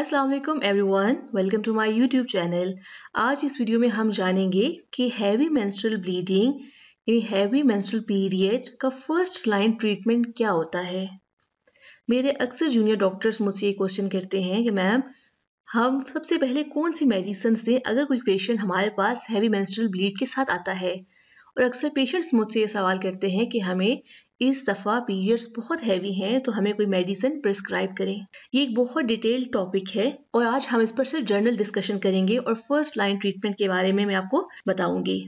Aslam everyone welcome to my YouTube channel आज इस video में हम जानेंगे कि हैवी मेंस्ट्रुअल ब्लीडिंग यानी हैवी मेंस्ट्रुअल पीरियड का फर्स्ट लाइन ट्रीटमेंट क्या होता है मेरे अक्सर जूनियर डॉक्टर्स मुझसे ये क्वेश्चन करते हैं कि मैम हम सबसे पहले कौन सी मेडिसिन दें अगर कोई पेशेंट हमारे पास हैवी मेंस्ट्रुअल ब्लीड के साथ आता है और अक्सर पेशेंट्स मुझसे ये सवाल करते हैं कि हमें इस दफ़ा पीरियड्स बहुत हैवी हैं तो हमें कोई मेडिसिन प्रिस्क्राइब करें ये एक बहुत डिटेल टॉपिक है और आज हम इस पर सिर्फ जर्नल डिस्कशन करेंगे और फर्स्ट लाइन ट्रीटमेंट के बारे में मैं आपको बताऊंगी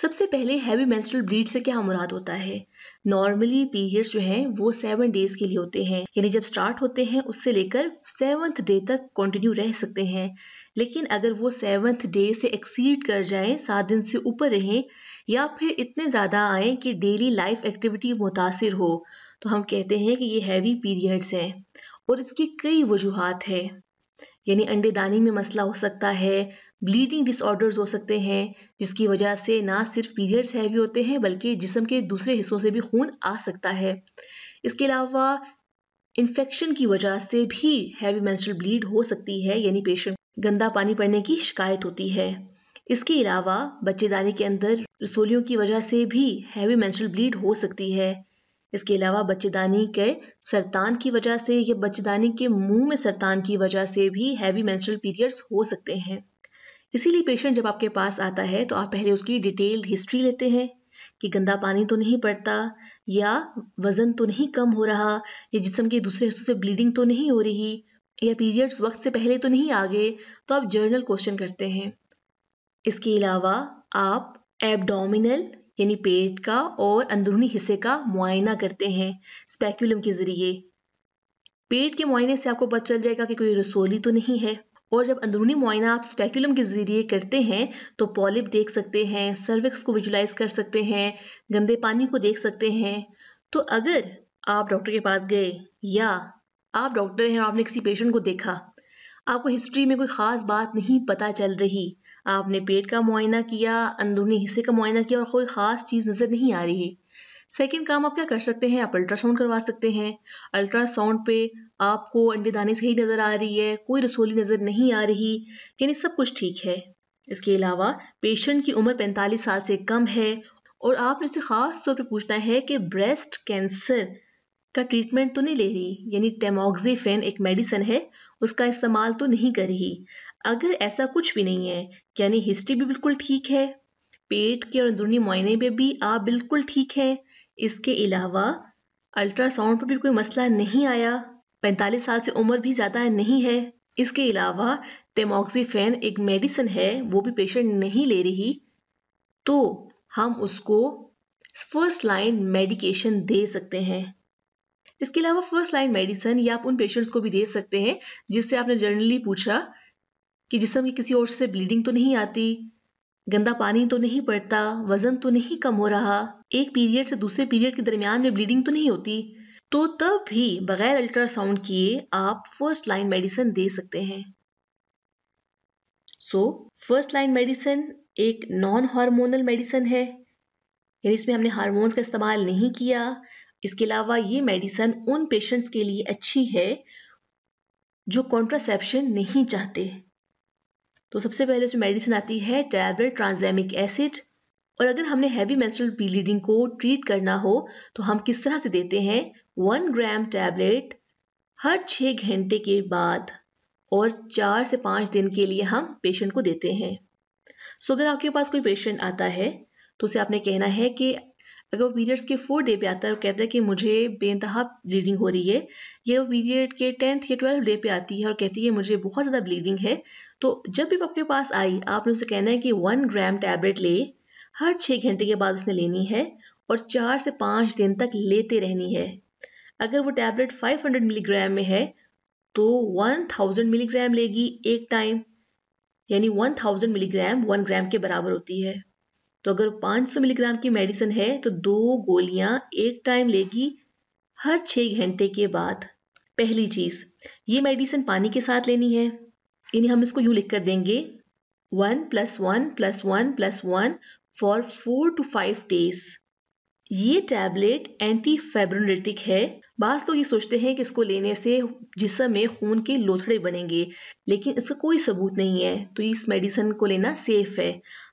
सबसे पहले हैवी मेंस्ट्रुअल ब्लीड से क्या मुराद होता है नॉर्मली पीरियड्स जो हैं वो सेवन डेज के लिए होते हैं यानी जब स्टार्ट होते हैं उससे लेकर सेवन्थ डे तक कंटिन्यू रह सकते हैं लेकिन अगर वो सेवन्थ डे से एक्सीड कर जाएं सात दिन से ऊपर रहें या फिर इतने ज़्यादा आए कि डेली लाइफ एक्टिविटी मुतासर हो तो हम कहते हैं कि ये हैवी पीरियड्स हैं और इसकी कई वजूहत है यानी अंडेदानी में मसला हो सकता है ब्लीडिंग डिसऑर्डर्स हो सकते हैं जिसकी वजह से ना सिर्फ पीरियड्स हैवी होते हैं बल्कि जिसम के दूसरे हिस्सों से भी खून आ सकता है इसके अलावा इन्फेक्शन की वजह से भी हैवी मेंस्ट्रुअल ब्लीड हो सकती है यानी पेशेंट गंदा पानी पड़ने की शिकायत होती है इसके अलावा बच्चेदानी के अंदर रसोलियों की वजह से भी हैवी मेंस्ट्रुअल ब्लीड हो सकती है इसके अलावा बच्चेदानी के सरतान की वजह से या बच्चेदानी के मुंह में सरतान की वजह से भी हैवी मेंस्ट्रुअल पीरियड्स हो सकते हैं इसीलिए पेशेंट जब आपके पास आता है तो आप पहले उसकी डिटेल्ड हिस्ट्री लेते हैं कि गंदा पानी तो नहीं पड़ता या वज़न तो नहीं कम हो रहा या जिसम के दूसरे हिस्सों से ब्लीडिंग तो नहीं हो रही या पीरियड्स वक्त से पहले तो नहीं आ गए तो आप जर्नल क्वेश्चन करते हैं इसके अलावा आप एबडोमिनल यानी पेट का और अंदरूनी हिस्से का मुआयना करते हैं स्पेक्यूलम के ज़रिए पेट के मुआयने से आपको पता चल जाएगा कि कोई रसोली तो नहीं है और जब अंदरूनी मुआयना आप स्पेक्यूलम के ज़रिए करते हैं तो पॉलिप देख सकते हैं सर्विक्स को विजुलाइज कर सकते हैं गंदे पानी को देख सकते हैं तो अगर आप डॉक्टर के पास गए या आप डॉक्टर हैं आपने किसी पेशेंट को देखा आपको हिस्ट्री में कोई ख़ास बात नहीं पता चल रही आपने पेट का मुआयना किया अंदरूनी हिस्से का मुआयना किया और कोई ख़ास चीज़ नज़र नहीं आ रही सेकेंड काम आप क्या कर सकते हैं आप अल्ट्रासाउंड करवा सकते हैं अल्ट्रासाउंड पे आपको अंडेदानी सही नज़र आ रही है कोई रसोली नज़र नहीं आ रही यानी सब कुछ ठीक है इसके अलावा पेशेंट की उम्र 45 साल से कम है और आपने उसे ख़ास तौर पर पूछना है कि ब्रेस्ट कैंसर का ट्रीटमेंट तो नहीं ले रही यानी टेमोक्सीफेन एक मेडिसिन है उसका इस्तेमाल तो नहीं कर रही अगर ऐसा कुछ भी नहीं है यानी हिस्ट्री भी बिल्कुल ठीक है पेट के और अंदरूनी मुआयने में भी आप बिल्कुल ठीक हैं इसके अलावा अल्ट्रासाउंड पर भी कोई मसला नहीं आया पैंतालीस साल से उम्र भी ज़्यादा नहीं है इसके अलावा टेमोक्सीफेन एक मेडिसिन है वो भी पेशेंट नहीं ले रही तो हम उसको फर्स्ट लाइन मेडिकेशन दे सकते हैं इसके अलावा फर्स्ट लाइन मेडिसिन या आप उन पेशेंट्स को भी दे सकते हैं जिससे आपने जनरली पूछा कि जिसम की किसी और से ब्लीडिंग तो नहीं आती गंदा पानी तो नहीं पड़ता वजन तो नहीं कम हो रहा एक पीरियड से दूसरे पीरियड के दरमियान में ब्लीडिंग तो नहीं होती तो तब भी बगैर अल्ट्रासाउंड किए आप फर्स्ट लाइन मेडिसिन दे सकते हैं सो फर्स्ट लाइन मेडिसिन एक नॉन हार्मोनल मेडिसिन है यानी इसमें हमने हार्मोन्स का इस्तेमाल नहीं किया इसके अलावा ये मेडिसन उन पेशेंट्स के लिए अच्छी है जो कॉन्ट्रासेप्शन नहीं चाहते तो सबसे पहले इसमें मेडिसिन आती है टैबलेट ट्रांजेमिक एसिड और अगर हमने हैवी मेंस्ट्रुअल ब्लीडिंग को ट्रीट करना हो तो हम किस तरह से देते हैं वन ग्राम टैबलेट हर छः घंटे के बाद और चार से पाँच दिन के लिए हम पेशेंट को देते हैं सो अगर आपके पास कोई पेशेंट आता है तो उसे आपने कहना है कि अगर वो पीरियड्स के फोर डे पे आता है वो कहता है कि मुझे बेनतहा ब्लीडिंग हो रही है ये वो पीरियड के टेंथ या ट्वेल्थ डे पे आती है और कहती है मुझे बहुत ज़्यादा ब्लीडिंग है तो जब भी वो अपने पास आई आपने उसे कहना है कि वन ग्राम टैबलेट ले हर छः घंटे के बाद उसने लेनी है और चार से पाँच दिन तक लेते रहनी है अगर वो टैबलेट 500 मिलीग्राम में है तो 1000 मिलीग्राम लेगी एक टाइम यानी 1000 मिलीग्राम वन ग्राम के बराबर होती है तो अगर 500 मिलीग्राम की मेडिसिन है तो दो गोलियां एक टाइम लेगी हर छः घंटे के बाद पहली चीज़ ये मेडिसिन पानी के साथ लेनी है यानी हम इसको यूँ लिख कर देंगे one plus one plus one plus one for four to five days ये टैबलेट एंटी फेब्रोनिटिक है बास तो ये सोचते हैं कि इसको लेने से जिसम में खून के लोथड़े बनेंगे लेकिन इसका कोई सबूत नहीं है तो इस मेडिसिन को लेना सेफ है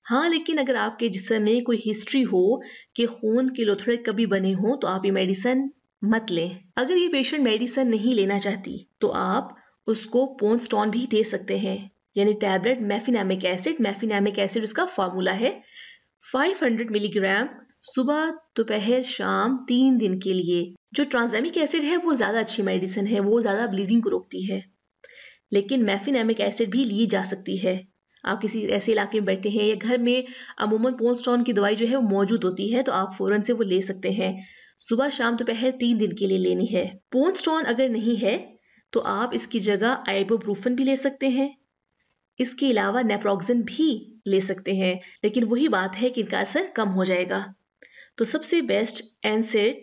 हाँ लेकिन अगर आपके जिसम में कोई हिस्ट्री हो कि खून के लोथड़े कभी बने हों तो आप ये मेडिसन मत लें अगर ये पेशेंट मेडिसन नहीं लेना चाहती तो आप उसको पोन्स्टॉन भी दे सकते हैं यानी tablet mefenamic acid mefenamic acid उसका फार्मूला है 500 मिलीग्राम सुबह दोपहर शाम तीन दिन के लिए जो ट्रांसैमिक एसिड है वो ज़्यादा अच्छी मेडिसिन है वो ज़्यादा ब्लीडिंग को रोकती है लेकिन मेफिनेमिक एसिड भी ली जा सकती है आप किसी ऐसे इलाके में बैठे हैं या घर में अमूमन पोन्स्टॉन की दवाई जो है वो मौजूद होती है तो आप फ़ौरन से वो ले सकते हैं सुबह शाम दोपहर तीन दिन के लिए लेनी है स्टोन अगर नहीं है तो आप इसकी जगह आइबोब्रूफन भी ले सकते हैं इसके अलावा नेप्रोक्सिन भी ले सकते हैं लेकिन वही बात है कि इनका असर कम हो जाएगा तो सबसे बेस्ट एनसेट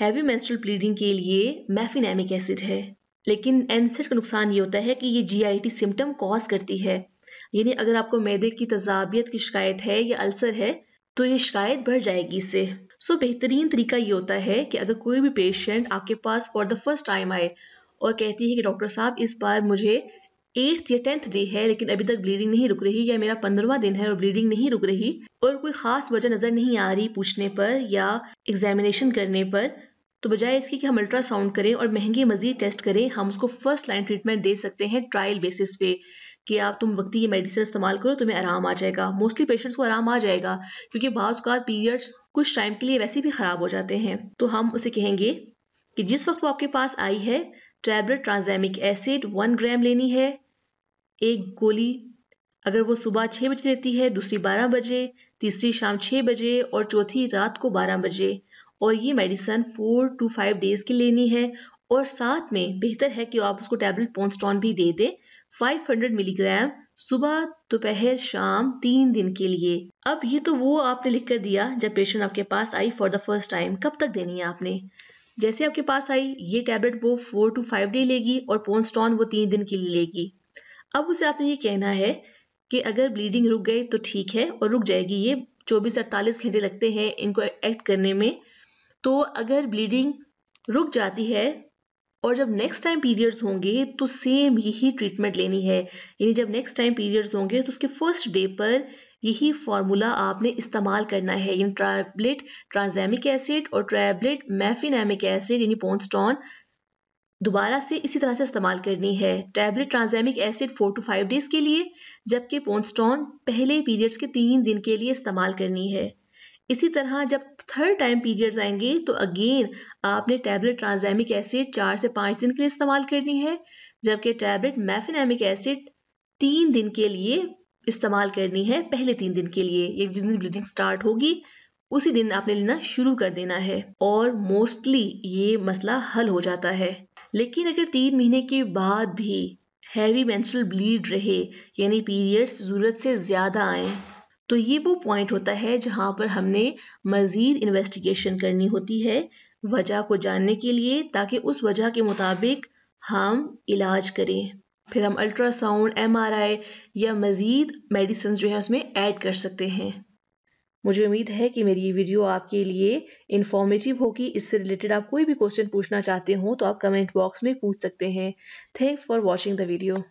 हैवी मेंस्ट्रुअल ब्लीडिंग के लिए मैफिनेमिक एसिड है लेकिन एनसेट का नुकसान ये होता है कि ये जीआईटी सिम्टम कॉज करती है यानी अगर आपको मैदे की तजाबियत की शिकायत है या अल्सर है तो ये शिकायत बढ़ जाएगी इससे सो बेहतरीन तरीका ये होता है कि अगर कोई भी पेशेंट आपके पास फॉर द फर्स्ट टाइम आए और कहती है कि डॉक्टर साहब इस बार मुझे एट्थ या टेंथ डे है लेकिन अभी तक ब्लीडिंग नहीं रुक रही या मेरा पंद्रवा दिन है और ब्लीडिंग नहीं रुक रही और कोई खास वजह नज़र नहीं आ रही पूछने पर या एग्जामिनेशन करने पर तो बजाय इसकी कि हम अल्ट्रासाउंड करें और महंगे मजीद टेस्ट करें हम उसको फर्स्ट लाइन ट्रीटमेंट दे सकते हैं ट्रायल बेसिस पे कि आप तुम वक्ती ये मेडिसिन इस्तेमाल करो तुम्हें आराम आ जाएगा मोस्टली पेशेंट्स को आराम आ जाएगा क्योंकि बाज़ पीरियड्स कुछ टाइम के लिए वैसे भी ख़राब हो जाते हैं तो हम उसे कहेंगे कि जिस वक्त वो आपके पास आई है tablet tranexamic acid one gram लेनी है एक गोली अगर वो सुबह छः बजे लेती है दूसरी बारह बजे तीसरी शाम छः बजे और चौथी रात को बारह बजे और ये medicine four to five days की लेनी है और साथ में बेहतर है कि आप उसको टैबलेट पोन्स्टॉन भी दे दें 500 मिलीग्राम सुबह दोपहर शाम तीन दिन के लिए अब ये तो वो आपने लिख कर दिया जब पेशेंट आपके पास आई फॉर द फर्स्ट टाइम कब तक देनी है आपने जैसे आपके पास आई ये टैबलेट वो फोर टू फाइव डे लेगी और पोन्स्टॉन वो तीन दिन के लिए लेगी अब उसे आपने ये कहना है कि अगर ब्लीडिंग रुक गई तो ठीक है और रुक जाएगी ये चौबीस अड़तालीस घंटे लगते हैं इनको एक्ट करने में तो अगर ब्लीडिंग रुक जाती है और जब नेक्स्ट टाइम पीरियड्स होंगे तो सेम यही ट्रीटमेंट लेनी है यानी जब नेक्स्ट टाइम पीरियड्स होंगे तो उसके फर्स्ट डे पर यही फार्मूला आपने इस्तेमाल करना है यानी ट्राइब्लेट ट्रांजेमिक एसिड और ट्राइब्लेट मैफिनेमिक एसिड यानी पोन्स्टॉन दोबारा से इसी तरह से इस्तेमाल करनी है tablet tranexamic acid four to five days के लिए जबकि पोन्स्टॉन पहले पीरियड्स के तीन दिन के लिए इस्तेमाल करनी है इसी तरह जब थर्ड टाइम पीरियड्स आएंगे तो अगेन आपने टैबलेट ट्रांजेमिक एसिड चार से पाँच दिन के लिए इस्तेमाल करनी है जबकि टैबलेट मैफिनेमिक एसिड तीन दिन के लिए इस्तेमाल करनी है पहले तीन दिन के लिए ये जिस दिन ब्लीडिंग स्टार्ट होगी उसी दिन आपने लेना शुरू कर देना है और मोस्टली ये मसला हल हो जाता है लेकिन अगर तीन महीने के बाद भी हैवी मेंस्ट्रुअल ब्लीड रहे यानी पीरियड्स ज़रूरत से ज़्यादा आए तो ये वो पॉइंट होता है जहाँ पर हमने मज़ीद इन्वेस्टिगेशन करनी होती है वजह को जानने के लिए ताकि उस वजह के मुताबिक हम इलाज करें फिर हम अल्ट्रासाउंड एम आर आई या मज़ीद मेडिसन जो है उसमें ऐड कर सकते हैं मुझे उम्मीद है कि मेरी ये वीडियो आपके लिए इन्फॉर्मेटिव होगी इससे रिलेटेड आप कोई भी क्वेश्चन पूछना चाहते हो तो आप कमेंट बॉक्स में पूछ सकते हैं thanks for watching the video